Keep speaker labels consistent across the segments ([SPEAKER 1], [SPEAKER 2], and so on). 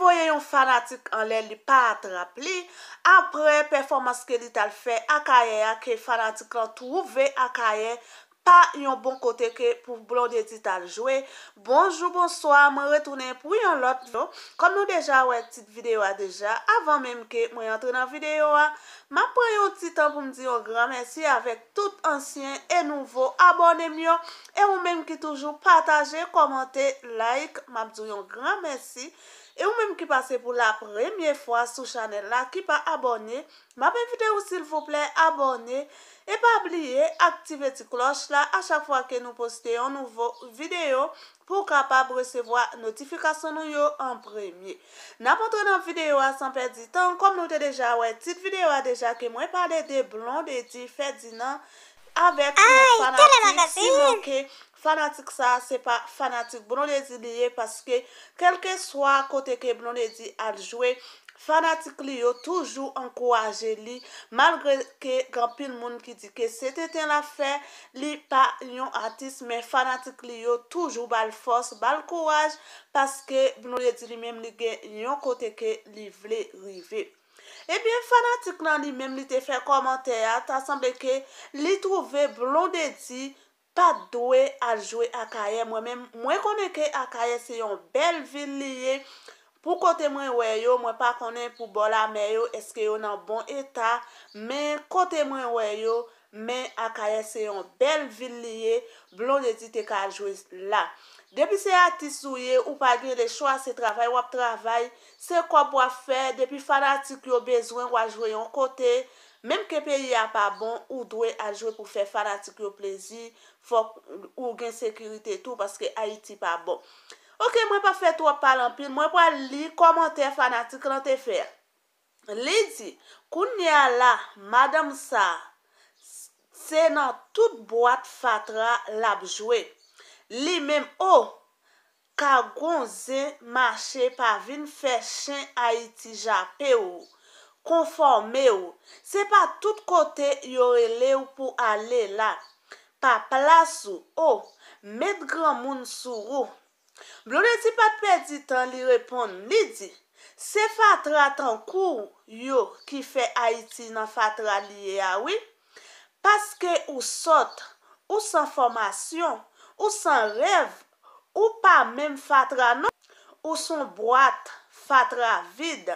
[SPEAKER 1] Poyen yon fanatik an len li pa atrapli Apre performans ke dit al fe akaye Ake fanatik lan touve akaye Pa yon bon kote ke pou blon de dit al jwe Bonjou, bonsoa, mwen retounen pou yon lot Kom nou deja wè tit videwa deja Avan menm ke mwen yon tre nan videwa Mwen pre yon titan pou mdi yon gran mersi Avek tout ansyen e nouvo abonem yon E mwen menm ki toujou pataje, komante, like Mwen mdi yon gran mersi E ou menm ki pase pou la premye fwa sou chanel la ki pa abonye. Ma pe vide ou sil fouple abonye. E pa abliye aktive ti kloch la a chak fwa ke nou poste yon nouvo video. Pou kapab resevoa notifikasyon nou yo an premye. Na potre nan video a san perdi tan. Kom nou te deja wè tit video a deja ke mwen pale de blonde di fè di nan. Avèk yon fanatik, si mèkè, fanatik sa, se pa fanatik. Bono le di liye, paske, kelke swa kote ke bono le di aljouè, fanatik li yo toujou an kouwaje li, malgre ke gampil moun ki di ke sete ten la fè, li pa yon artist, mè fanatik li yo toujou bal fos, bal kouwaje, paske, bono le di li mèm li gen yon kote ke li vle rive. Ebyen eh fanatik nan li menm li te fe komanteya, ta sanble ke li touve blondeti pa dwe a jwe akaye. Mwen konen ke akaye se yon bel vin liye pou kote mwen weyo, mwen pa konen pou bola meyo eske yo nan bon eta, men kote mwen weyo. men akaye se yon bel vil liye, blon de di te ka ajwe la. Depi se ati souye, ou pa gen le chwa se travay, wap travay, se kwa bo a fe, depi fanatik yo bezwen, wajwe yon kote, menm ke peyi a pa bon, ou dwe ajwe pou fe fanatik yo plezi, fok ou gen sekurite etou, paske Haiti pa bon. Ok, mwen pa fe tou wap palan pil, mwen pa li komante fanatik lan te fe. Lidi, kounye ala, madame sa, se nan tout boat fatra labjwe. Li menm ou, oh, ka gonzen mache pa vin fè chen Haiti-Japè ou, konforme ou, se pa tout kote yorele ou pou ale la, pa plasu ou, oh, met gran moun sou ou. Bloneti pat pe di tan li repon li di, se fatra tan kou yo ki fè Haiti nan fatra li yawi, Paske ou sot, ou san formasyon, ou san rev, ou pa men fatra nou, ou san broat, fatra vid,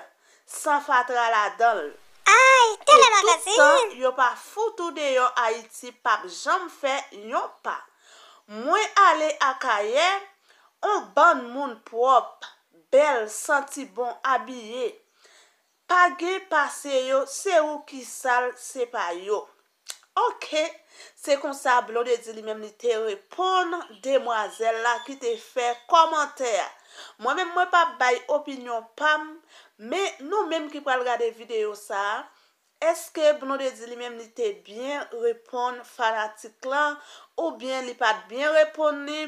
[SPEAKER 1] san fatra la donl. Ay, telemagazin! Yon pa foutou deyon a iti pap jom fe, yon pa. Mwen ale akaye, ou ban moun prop, bel, santi bon, abye. Pa gey pase yo, se ou ki sal, se pa yo. Ok, se kon sa blon de di li mem ni te repon de moazel la ki te fe komantè. Mwen men mwen pa bay opinyon pam, men nou men ki pral gade videyo sa, eske blon de di li mem ni te bien repon fanatik lan, ou bien li pat bien repon li,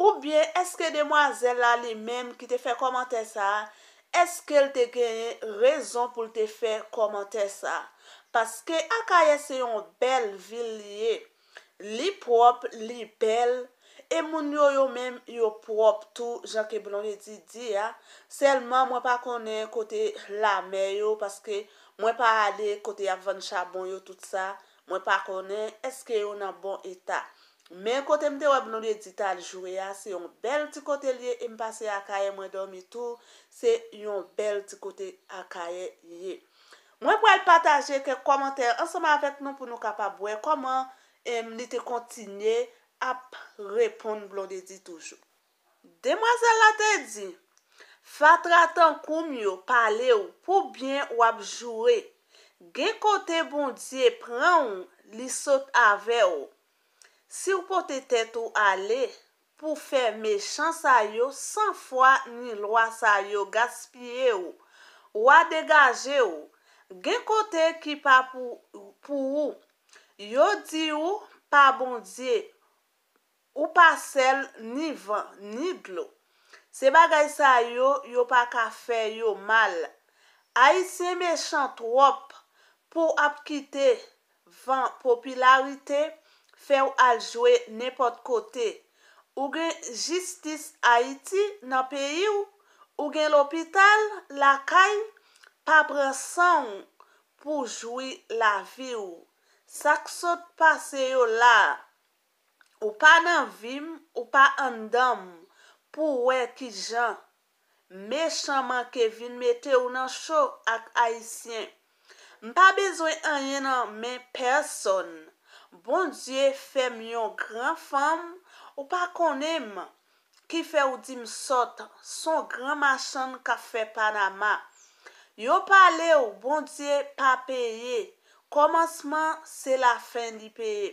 [SPEAKER 1] ou bien eske de moazel la li mem ki te fe komantè sa, eske li te genye rezon pou te fe komantè sa. Paske akaye se yon bel vil ye, li prop, li bel, e moun yo yo mem yo prop tou, jake blonye di di ya. Selman mwen pa konen kote la me yo, paske mwen pa ale kote avan chabon yo tout sa, mwen pa konen eske yo nan bon etat. Men kote mde wè blonye di tal jou ya, se yon bel ti kote liye, e mpase akaye mwen do mi tou, se yon bel ti kote akaye ye. Mwen pou el pataje ke komentèr anseman avèk nou pou nou kapabwe, koman em li te kontinye ap repon blon de di toujou. Demoiselle la te di, fatratan koum yo pale ou pou bien ou ap jure, gen kote bondye pran ou li sot ave ou. Si ou pote tet ou ale pou fe mechan sa yo san fwa ni lwa sa yo gaspye ou ou adegaje ou, Gen kote ki pa pou ou, yo di ou pa bondye, ou pa sel ni van, ni glo. Se bagay sa yo, yo pa ka fe yo mal. Ay se mechant wop pou ap kite van popularite, fe ou aljwe nepot kote. Ou gen jistis ayiti nan peyi ou, ou gen l'opital lakay ou. Pa bransan pou jwi la vi ou. Sak sot pase yo la. Ou pa nan vim ou pa an dam pou we ki jan. Mè chanman ke vin metè ou nan chok ak aisyen. Mpa bezwen an yenan men person. Bondye fèm yo gran fam ou pa konem. Ki fè ou dim sot son gran machan ka fè Panama. Yo pa le ou bon diye pa peye. Komanseman se la fin li peye.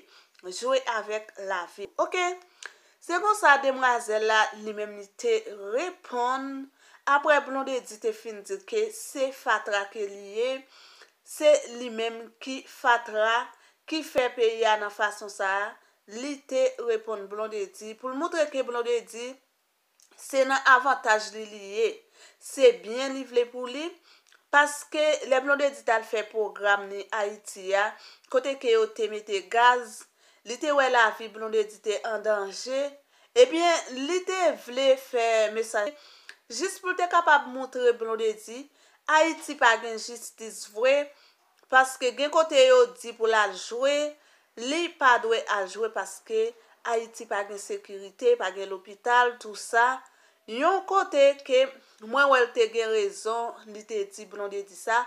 [SPEAKER 1] Jowe avèk la vi. Ok. Se kon sa demwazè la, li mèm li te repon. Apre blon de di te fin di ke se fatra ke liye. Se li mèm ki fatra, ki fe peye anan fason sa. Li te repon blon de di. Poul moutre ke blon de di, se nan avantaj li liye. Se byen li vle pou li. Paske le blon de di tal fe program ni Haiti ya, kote ke yo teme te gaz, li te we la fi blon de di te andanje. Ebyen, li te vle fe mesaj, jist pou te kapab montre blon de di, Haiti pa gen justice vwe. Paske gen kote yo di pou la jwe, li pa dwe a jwe paske Haiti pa gen sekurite, pa gen lopital, tout sa. Yon kote ke mwen ou el te gen rezon li te di blon de di sa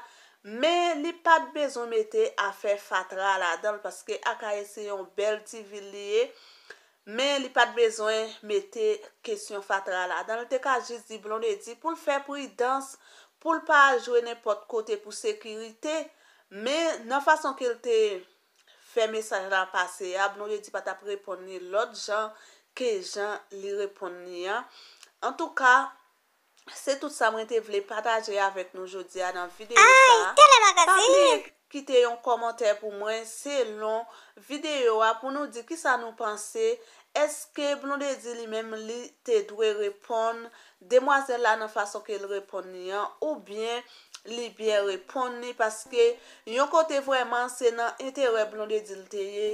[SPEAKER 1] men li pat bezon mette a fe fatra la dan paske akaye se yon bel ti vil liye men li pat bezon mette kesyon fatra la dan te ka jis di blon de di pou l fe pridans pou l pa jwe nepot kote pou sekirite men nan fason ke l te fe mesaj la pase ya blon de di pat ap repon ni lot jan ke jan li repon ni ya En tou ka, se tout sa mwen ah, te vle patajye avèk nou jodia nan videyo sa. Parli ki te yon komantè pou mwen se lon videyo a pou nou di ki sa nou panse. Eske pou nou de di li mèm li te dwe repon, demwazè la nan fason ke l repon nian ou bien libyen repon ni paske yon kote vweman se nan entere blon dedil te ye,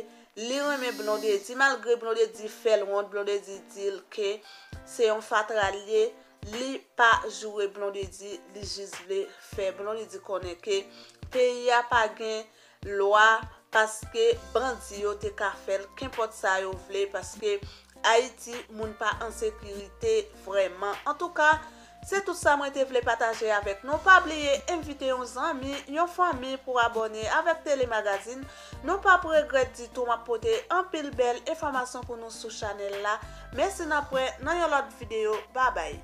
[SPEAKER 1] li reme blon dedil, malgre blon dedil fel wot, blon dedil dil ke, se yon fat ralye, li pa jure blon dedil, li jiz vle fe, blon dedil konen ke, pe yon pa gen lwa paske brandi yo te ka fel, ken pot sa yo vle paske Haiti moun pa ansekirite vweman, en tou ka, Se tout sa mwen te vle pataje avek, nou pa bleye envite yon zami, yon fami pou abone avek telemagazin. Nou pa pregred ditou mwen pote an pil bel informasyon pou nou sou chanel la. Mersi nan pre, nan yon lot videyo, babay.